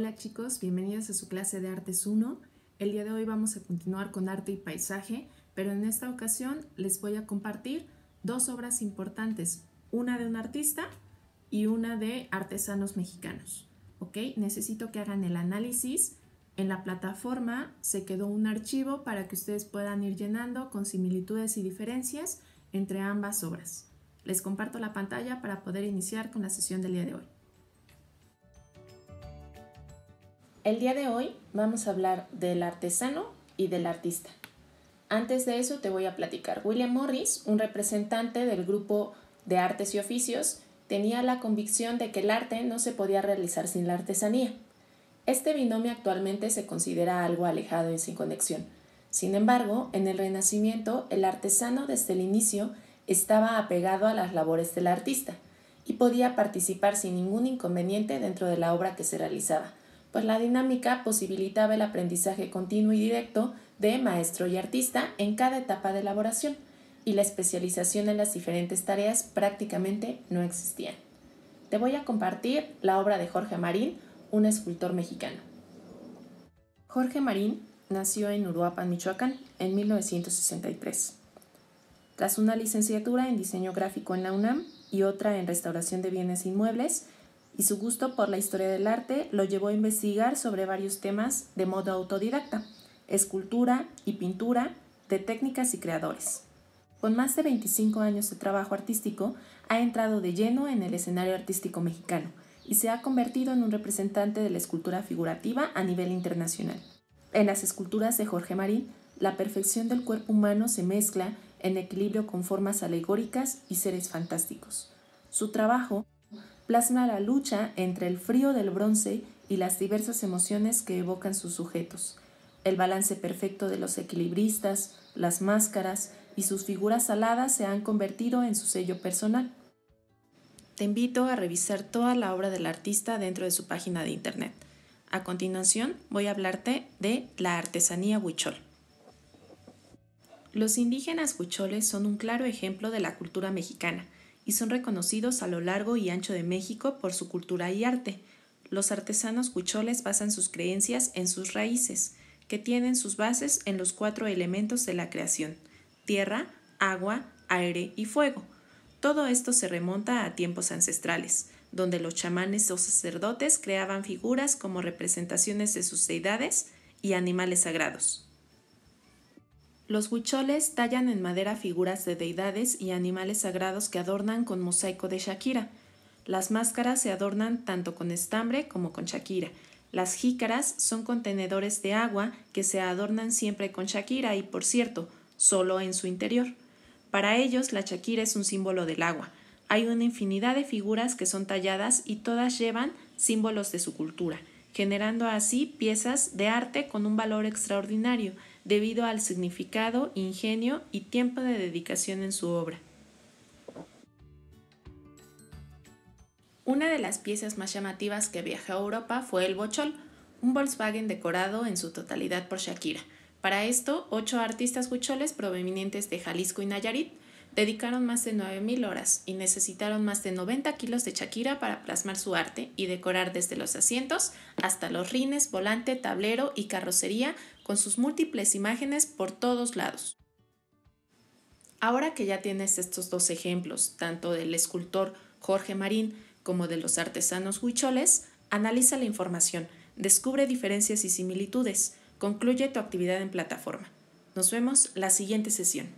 Hola chicos, bienvenidos a su clase de Artes 1. El día de hoy vamos a continuar con arte y paisaje, pero en esta ocasión les voy a compartir dos obras importantes, una de un artista y una de artesanos mexicanos. ¿Ok? Necesito que hagan el análisis. En la plataforma se quedó un archivo para que ustedes puedan ir llenando con similitudes y diferencias entre ambas obras. Les comparto la pantalla para poder iniciar con la sesión del día de hoy. El día de hoy vamos a hablar del artesano y del artista. Antes de eso te voy a platicar. William Morris, un representante del grupo de artes y oficios, tenía la convicción de que el arte no se podía realizar sin la artesanía. Este binomio actualmente se considera algo alejado y sin conexión. Sin embargo, en el Renacimiento, el artesano desde el inicio estaba apegado a las labores del artista y podía participar sin ningún inconveniente dentro de la obra que se realizaba, pues la dinámica posibilitaba el aprendizaje continuo y directo de maestro y artista en cada etapa de elaboración y la especialización en las diferentes tareas prácticamente no existía. Te voy a compartir la obra de Jorge Marín, un escultor mexicano. Jorge Marín nació en Uruapan, Michoacán, en 1963. Tras una licenciatura en diseño gráfico en la UNAM y otra en restauración de bienes inmuebles, y su gusto por la historia del arte lo llevó a investigar sobre varios temas de modo autodidacta, escultura y pintura, de técnicas y creadores. Con más de 25 años de trabajo artístico, ha entrado de lleno en el escenario artístico mexicano y se ha convertido en un representante de la escultura figurativa a nivel internacional. En las esculturas de Jorge Marín, la perfección del cuerpo humano se mezcla en equilibrio con formas alegóricas y seres fantásticos. Su trabajo plasma la lucha entre el frío del bronce y las diversas emociones que evocan sus sujetos, el balance perfecto de los equilibristas, las máscaras y sus figuras aladas se han convertido en su sello personal. Te invito a revisar toda la obra del artista dentro de su página de internet. A continuación voy a hablarte de la artesanía huichol. Los indígenas huicholes son un claro ejemplo de la cultura mexicana – y son reconocidos a lo largo y ancho de México por su cultura y arte. Los artesanos cucholes basan sus creencias en sus raíces, que tienen sus bases en los cuatro elementos de la creación, tierra, agua, aire y fuego. Todo esto se remonta a tiempos ancestrales, donde los chamanes o sacerdotes creaban figuras como representaciones de sus deidades y animales sagrados. Los huicholes tallan en madera figuras de deidades y animales sagrados que adornan con mosaico de Shakira. Las máscaras se adornan tanto con estambre como con Shakira. Las jícaras son contenedores de agua que se adornan siempre con Shakira y, por cierto, solo en su interior. Para ellos, la Shakira es un símbolo del agua. Hay una infinidad de figuras que son talladas y todas llevan símbolos de su cultura generando así piezas de arte con un valor extraordinario debido al significado, ingenio y tiempo de dedicación en su obra. Una de las piezas más llamativas que viajó a Europa fue el Bochol, un Volkswagen decorado en su totalidad por Shakira. Para esto, ocho artistas bucholes provenientes de Jalisco y Nayarit dedicaron más de 9.000 horas y necesitaron más de 90 kilos de Shakira para plasmar su arte y decorar desde los asientos hasta los rines, volante, tablero y carrocería con sus múltiples imágenes por todos lados. Ahora que ya tienes estos dos ejemplos, tanto del escultor Jorge Marín como de los artesanos huicholes, analiza la información, descubre diferencias y similitudes, concluye tu actividad en plataforma. Nos vemos la siguiente sesión.